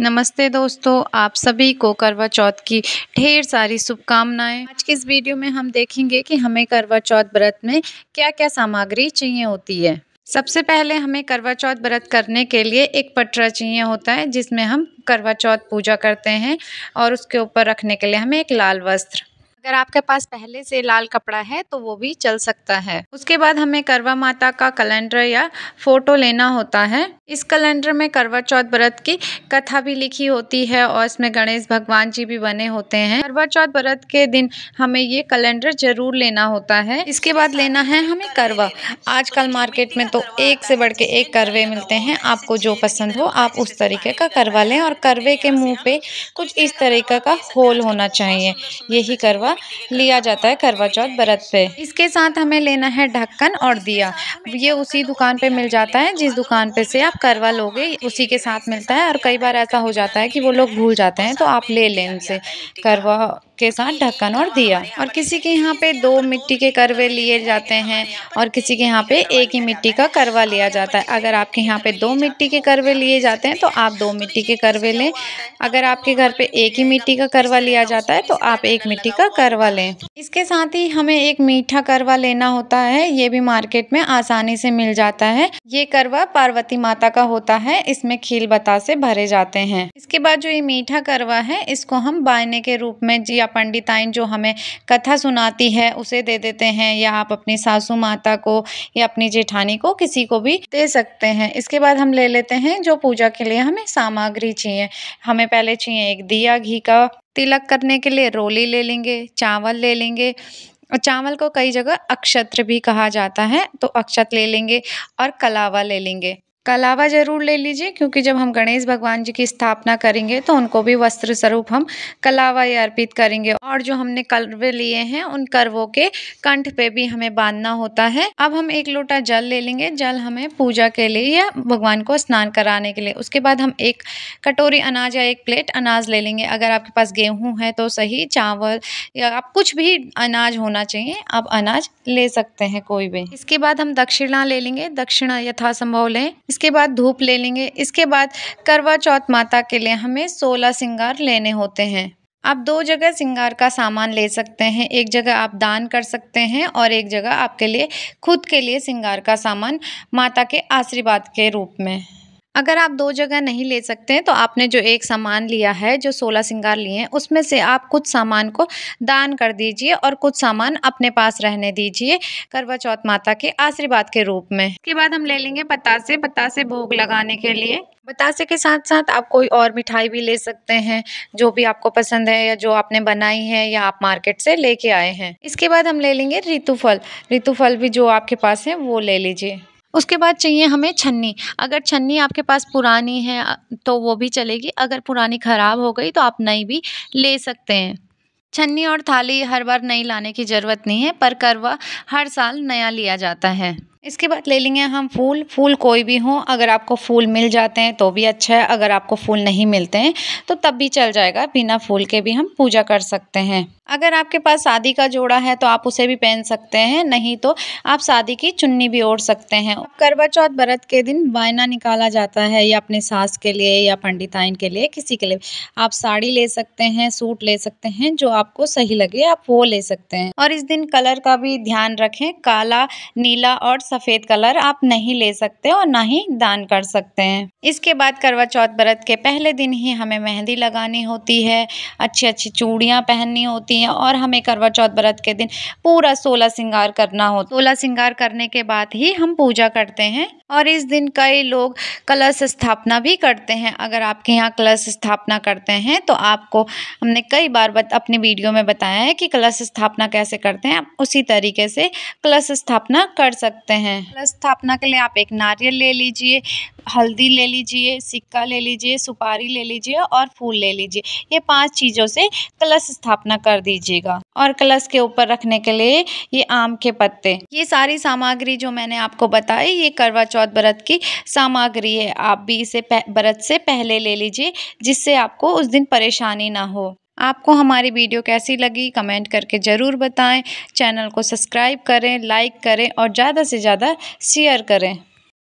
नमस्ते दोस्तों आप सभी को करवा चौथ की ढेर सारी शुभकामनाएं आज की इस वीडियो में हम देखेंगे कि हमें करवा चौथ व्रत में क्या क्या सामग्री चाहिए होती है सबसे पहले हमें करवा चौथ व्रत करने के लिए एक पटरा चाहिए होता है जिसमें हम करवा चौथ पूजा करते हैं और उसके ऊपर रखने के लिए हमें एक लाल वस्त्र अगर आपके पास पहले से लाल कपड़ा है तो वो भी चल सकता है उसके बाद हमें करवा माता का कैलेंडर या फोटो लेना होता है इस कैलेंडर में करवा चौथ व्रत की कथा भी लिखी होती है और इसमें गणेश भगवान जी भी बने होते हैं करवा चौथ व्रत के दिन हमें ये कैलेंडर जरूर लेना होता है इसके बाद लेना है हमें करवा आजकल मार्केट में तो एक से बढ़ के एक करवे मिलते हैं आपको जो पसंद हो आप उस तरीके का करवा लें और करवे के मुँह पे कुछ इस तरीके का होल होना चाहिए यही करवा द्वारा लिया जाता है करवा चौथ बरत पे इसके साथ हमें लेना है ढक्कन और दिया ये उसी दुकान पे मिल जाता है जिस दुकान पे से आप करवा लोगे उसी के साथ मिलता है और कई बार ऐसा हो जाता है कि वो लोग भूल जाते हैं तो आप ले लें उनसे करवा के साथ ढक्कन और दिया और किसी के यहाँ पे दो मिट्टी के करवे लिए जाते हैं और किसी के यहाँ पे एक ही मिट्टी का करवा लिया जाता है अगर आपके यहाँ पे दो मिट्टी के करवे लिए जाते हैं तो आप दो मिट्टी के करवे लें अगर आपके घर पे एक ही मिट्टी का करवा लिया जाता है तो आप एक मिट्टी का करवा लें इसके साथ ही हमें एक मीठा करवा लेना होता है ये भी मार्केट में आसानी से मिल जाता है ये करवा पार्वती माता का होता है इसमें खील बता से भरे जाते हैं इसके बाद जो ये मीठा करवा है इसको हम बायने के रूप में जी या पंडिताइन जो हमें कथा सुनाती है उसे दे देते हैं या आप अपनी सासू माता को या अपनी जेठानी को किसी को भी दे सकते हैं इसके बाद हम ले लेते हैं जो पूजा के लिए हमें सामग्री चाहिए हमें पहले चाहिए एक दिया घी का तिलक करने के लिए रोली ले लेंगे चावल ले लेंगे और चावल को कई जगह अक्षत्र भी कहा जाता है तो अक्षत ले लेंगे और कलावा ले लेंगे कलावा ज़रूर ले लीजिए क्योंकि जब हम गणेश भगवान जी की स्थापना करेंगे तो उनको भी वस्त्र स्वरूप हम कलावा ये अर्पित करेंगे और जो हमने कर्वे लिए हैं उन कर्वों के कंठ पे भी हमें बांधना होता है अब हम एक लोटा जल ले लेंगे जल हमें पूजा के लिए या भगवान को स्नान कराने के लिए उसके बाद हम एक कटोरी अनाज या एक प्लेट अनाज ले लेंगे अगर आपके पास गेहूँ है तो सही चावल या आप कुछ भी अनाज होना चाहिए आप अनाज ले सकते हैं कोई भी इसके बाद हम दक्षिणा ले लेंगे दक्षिणा यथासंभव लें इसके बाद धूप ले लेंगे इसके बाद करवा चौथ माता के लिए हमें सोलह सिंगार लेने होते हैं आप दो जगह सिंगार का सामान ले सकते हैं एक जगह आप दान कर सकते हैं और एक जगह आपके लिए खुद के लिए सिंगार का सामान माता के आशीर्वाद के रूप में अगर आप दो जगह नहीं ले सकते हैं तो आपने जो एक सामान लिया है जो सोलह सिंगार लिए हैं उसमें से आप कुछ सामान को दान कर दीजिए और कुछ सामान अपने पास रहने दीजिए करवा चौथ माता के आशीर्वाद के रूप में इसके बाद हम ले लेंगे बतासे बतासे भोग लगाने के लिए बतासे के साथ साथ आप कोई और मिठाई भी ले सकते हैं जो भी आपको पसंद है या जो आपने बनाई है या आप मार्केट से लेके आए हैं इसके बाद हम ले लेंगे ऋतुफल फल भी जो आपके पास है वो ले लीजिए उसके बाद चाहिए हमें छन्नी अगर छन्नी आपके पास पुरानी है तो वो भी चलेगी अगर पुरानी ख़राब हो गई तो आप नई भी ले सकते हैं छन्नी और थाली हर बार नई लाने की ज़रूरत नहीं है पर करवा हर साल नया लिया जाता है इसके बाद ले लेंगे हम फूल फूल कोई भी हो अगर आपको फूल मिल जाते हैं तो भी अच्छा है अगर आपको फूल नहीं मिलते हैं तो तब भी चल जाएगा बिना फूल के भी हम पूजा कर सकते हैं अगर आपके पास शादी का जोड़ा है तो आप उसे भी पहन सकते हैं नहीं तो आप शादी की चुन्नी भी ओढ़ सकते हैं करवा चौथ व्रत के दिन वायना निकाला जाता है या अपने सास के लिए या पंडिताइन के लिए किसी के लिए आप साड़ी ले सकते हैं सूट ले सकते हैं जो आपको सही लगे आप वो ले सकते हैं और इस दिन कलर का भी ध्यान रखें काला नीला और सफ़ेद कलर आप नहीं ले सकते और ना ही दान कर सकते हैं इसके बाद करवा चौथ व्रत के पहले दिन ही हमें मेहंदी लगानी होती है अच्छी अच्छी चूड़ियाँ पहननी होती हैं और हमें करवा चौथ व्रत के दिन पूरा सोलह श्रृंगार करना हो सोलह श्रृंगार करने के बाद ही हम पूजा करते हैं और इस दिन कई लोग कलश स्थापना भी करते हैं अगर आपके यहाँ कलश स्थापना करते हैं तो आपको हमने कई बार बत, अपने वीडियो में बताया है कि कलश स्थापना कैसे करते हैं आप उसी तरीके से कलश स्थापना कर सकते हैं हैं मतलब स्थापना के लिए आप एक नारियल ले लीजिए हल्दी ले लीजिए सिक्का ले लीजिए सुपारी ले लीजिए और फूल ले लीजिए ये पांच चीज़ों से कलश स्थापना कर दीजिएगा और कलश के ऊपर रखने के लिए ये आम के पत्ते ये सारी सामग्री जो मैंने आपको बताई ये करवा चौथ व्रत की सामग्री है आप भी इसे व्रत से पहले ले लीजिए जिससे आपको उस दिन परेशानी ना हो आपको हमारी वीडियो कैसी लगी कमेंट करके ज़रूर बताएं चैनल को सब्सक्राइब करें लाइक करें और ज़्यादा से ज़्यादा शेयर करें